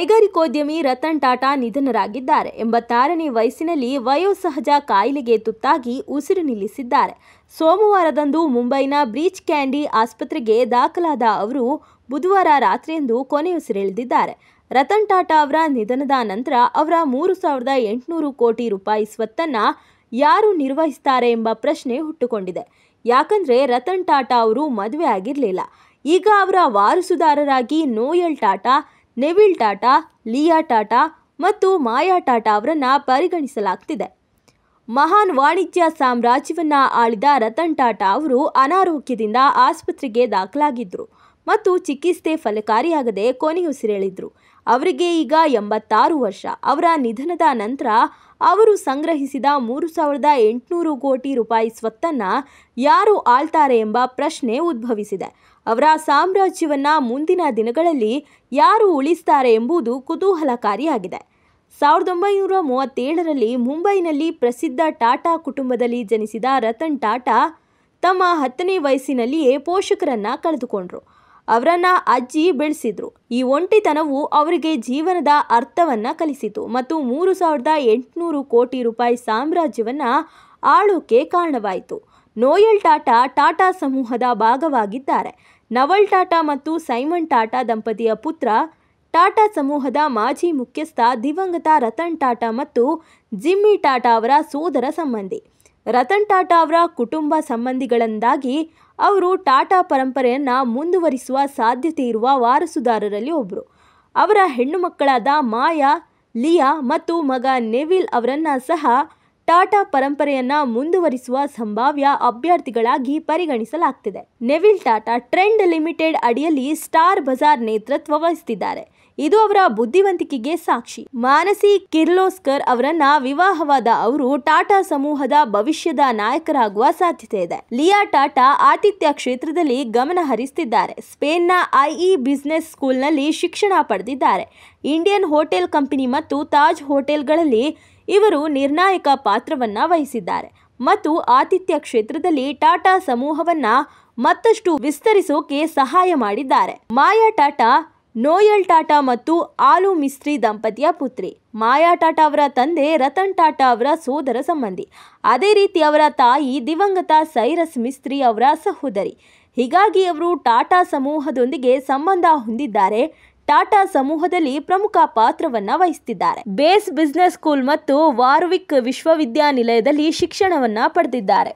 ಕೈಗಾರಿಕೋದ್ಯಮಿ ರತನ್ ಟಾಟಾ ನಿಧನರಾಗಿದ್ದಾರೆ ಎಂಬತ್ತಾರನೇ ವಯಸ್ಸಿನಲ್ಲಿ ವಯೋಸಹಜ ಕಾಯಿಲೆಗೆ ತುತ್ತಾಗಿ ಉಸಿರು ನಿಲ್ಲಿಸಿದ್ದಾರೆ ಸೋಮವಾರದಂದು ಮುಂಬೈನ ಬ್ರೀಚ್ ಕ್ಯಾಂಡಿ ಆಸ್ಪತ್ರೆಗೆ ದಾಖಲಾದ ಅವರು ಬುಧವಾರ ರಾತ್ರಿಯಂದು ಕೊನೆಯುಸಿರೆಳೆದಿದ್ದಾರೆ ರತನ್ ಟಾಟಾ ಅವರ ನಿಧನದ ನಂತರ ಅವರ ಮೂರು ಸಾವಿರದ ಎಂಟುನೂರು ಕೋಟಿ ರೂಪಾಯಿ ಸ್ವತ್ತನ್ನು ಯಾರು ನಿರ್ವಹಿಸ್ತಾರೆ ಎಂಬ ಪ್ರಶ್ನೆ ಹುಟ್ಟುಕೊಂಡಿದೆ ಯಾಕಂದರೆ ರತನ್ ಟಾಟಾ ಅವರು ಮದುವೆ ಆಗಿರಲಿಲ್ಲ ಈಗ ಅವರ ವಾರಸುದಾರರಾಗಿ Noel Tata Neville Tata Leah Tata ಮತ್ತು ಮಾಯಾ ಟಾಟಾ ಅವರನ್ನು ಪರಿಗಣಿಸಲಾಗ್ತಿದೆ ಮಹಾನ್ ವಾಣಿಜ್ಯ ಸಾಮ್ರಾಜ್ಯವನ್ನು ಆಳಿದ ರತನ್ ಟಾಟಾ ಅವರು ಅನಾರೋಗ್ಯದಿಂದ ಆಸ್ಪತ್ರೆಗೆ ದಾಖಲಾಗಿದ್ದರು ಮತ್ತು ಚಿಕಿತ್ಸೆ ಫಲಕಾರಿಯಾಗದೆ ಕೊನೆಯುಸಿರೆಳಿದ್ರು ಅವರಿಗೆ ಈಗ ಎಂಬತ್ತಾರು ವರ್ಷ ಅವರ ನಿಧನದ ನಂತರ ಅವರು ಸಂಗ್ರಹಿಸಿದ ಮೂರು ಸಾವಿರದ ಎಂಟುನೂರು ಕೋಟಿ ರೂಪಾಯಿ ಸ್ವತ್ತನ್ನು ಯಾರು ಆಳ್ತಾರೆ ಎಂಬ ಪ್ರಶ್ನೆ ಉದ್ಭವಿಸಿದೆ ಅವರ ಸಾಮ್ರಾಜ್ಯವನ್ನು ಮುಂದಿನ ದಿನಗಳಲ್ಲಿ ಯಾರು ಉಳಿಸ್ತಾರೆ ಎಂಬುದು ಕುತೂಹಲಕಾರಿಯಾಗಿದೆ ಸಾವಿರದ ಒಂಬೈನೂರ ಮೂವತ್ತೇಳರಲ್ಲಿ ಮುಂಬೈನಲ್ಲಿ ಪ್ರಸಿದ್ಧ ಟಾಟಾ ಕುಟುಂಬದಲ್ಲಿ ಜನಿಸಿದ ರತನ್ ಟಾಟಾ ತಮ್ಮ ಹತ್ತನೇ ವಯಸ್ಸಿನಲ್ಲಿಯೇ ಪೋಷಕರನ್ನು ಕಳೆದುಕೊಂಡರು ಅವರನ್ನು ಅಜ್ಜಿ ಬೆಳೆಸಿದ್ರು ಈ ಒಂಟಿತನವು ಅವರಿಗೆ ಜೀವನದ ಅರ್ಥವನ್ನು ಕಲಿಸಿತು ಮತ್ತು ಮೂರು ಸಾವಿರದ ಎಂಟುನೂರು ಕೋಟಿ ರೂಪಾಯಿ ಸಾಮ್ರಾಜ್ಯವನ್ನು ಆಳೋಕೆ ಕಾರಣವಾಯಿತು ನೋಯಲ್ ಟಾಟಾ ಟಾಟಾ ಸಮೂಹದ ಭಾಗವಾಗಿದ್ದಾರೆ ನವಲ್ ಟಾಟಾ ಮತ್ತು ಸೈಮನ್ ಟಾಟಾ ದಂಪತಿಯ ಪುತ್ರ ಟಾಟಾ ಸಮೂಹದ ಮಾಜಿ ಮುಖ್ಯಸ್ಥ ದಿವಂಗತ ರತನ್ ಟಾಟಾ ಮತ್ತು ಜಿಮ್ಮಿ ಟಾಟಾ ಅವರ ಸೋದರ ಸಂಬಂಧಿ ರತನ್ ಟಾಟಾ ಅವರ ಕುಟುಂಬ ಸಂಬಂಧಿಗಳಿಂದಾಗಿ ಅವರು ಟಾಟಾ ಪರಂಪರೆಯನ್ನು ಮುಂದುವರಿಸುವ ಸಾಧ್ಯತೆ ಇರುವ ವಾರಸುದಾರರಲ್ಲಿ ಒಬ್ಬರು ಅವರ ಹೆಣ್ಣು ಮಕ್ಕಳಾದ ಮಾಯಾ ಲಿಯಾ ಮತ್ತು ಮಗ ನೆವಿಲ್ ಅವರನ್ನು ಸಹ ಟಾಟಾ ಪರಂಪರೆಯನ್ನ ಮುಂದುವರಿಸುವ ಸಂಭಾವ್ಯ ಅಭ್ಯರ್ಥಿಗಳಾಗಿ ಪರಿಗಣಿಸಲಾಗ್ತಿದೆ ನೆವಿಲ್ ಟಾಟಾ ಟ್ರೆಂಡ್ ಲಿಮಿಟೆಡ್ ಅಡಿಯಲ್ಲಿ ಸ್ಟಾರ್ ಬಜಾರ್ ನೇತೃತ್ವ ವಹಿಸುತ್ತಿದ್ದಾರೆ ಇದು ಅವರ ಬುದ್ಧಿವಂತಿಕೆಗೆ ಸಾಕ್ಷಿ ಮಾನಸಿ ಕಿರ್ಲೋಸ್ಕರ್ ಅವರನ್ನ ವಿವಾಹವಾದ ಅವರು ಟಾಟಾ ಸಮೂಹದ ಭವಿಷ್ಯದ ನಾಯಕರಾಗುವ ಸಾಧ್ಯತೆ ಇದೆ ಲಿಯಾ ಟಾಟಾ ಆತಿಥ್ಯ ಕ್ಷೇತ್ರದಲ್ಲಿ ಗಮನ ಹರಿಸುತ್ತಿದ್ದಾರೆ ಸ್ಪೇನ್ನ ಐಇ ಬಿಸ್ನೆಸ್ ಸ್ಕೂಲ್ನಲ್ಲಿ ಶಿಕ್ಷಣ ಪಡೆದಿದ್ದಾರೆ ಇಂಡಿಯನ್ ಹೋಟೆಲ್ ಕಂಪನಿ ಮತ್ತು ತಾಜ್ ಹೋಟೆಲ್ಗಳಲ್ಲಿ ಇವರು ನಿರ್ಣಾಯಕ ಪಾತ್ರವನ್ನು ವಹಿಸಿದ್ದಾರೆ ಮತ್ತು ಆತಿಥ್ಯ ಕ್ಷೇತ್ರದಲ್ಲಿ ಟಾಟಾ ಸಮೂಹವನ್ನು ಮತ್ತಷ್ಟು ವಿಸ್ತರಿಸೋಕೆ ಸಹಾಯ ಮಾಡಿದ್ದಾರೆ ಮಾಯಾ ಟಾಟಾ ನೋಯಲ್ ಟಾಟಾ ಮತ್ತು ಆಲು ಮಿಸ್ತ್ರಿ ದಂಪತಿಯ ಪುತ್ರಿ ಮಾಯಾ ಟಾಟಾ ಅವರ ತಂದೆ ರತನ್ ಟಾಟಾ ಅವರ ಸೋದರ ಸಂಬಂಧಿ ಅದೇ ರೀತಿ ಅವರ ತಾಯಿ ದಿವಂಗತ ಸೈರಸ್ ಮಿಸ್ತ್ರಿ ಅವರ ಸಹೋದರಿ ಹೀಗಾಗಿ ಅವರು ಟಾಟಾ ಸಮೂಹದೊಂದಿಗೆ ಸಂಬಂಧ ಹೊಂದಿದ್ದಾರೆ ಟಾಟಾ ಸಮೂಹದಲ್ಲಿ ಪ್ರಮುಖ ಪಾತ್ರವನ್ನ ವಹಿಸುತ್ತಿದ್ದಾರೆ ಬೇಸ್ ಬಿಸಿನೆಸ್ ಸ್ಕೂಲ್ ಮತ್ತು ವಾರ್ವಿಕ್ ವಿಶ್ವವಿದ್ಯಾನಿಲಯದಲ್ಲಿ ಶಿಕ್ಷಣವನ್ನ ಪಡೆದಿದ್ದಾರೆ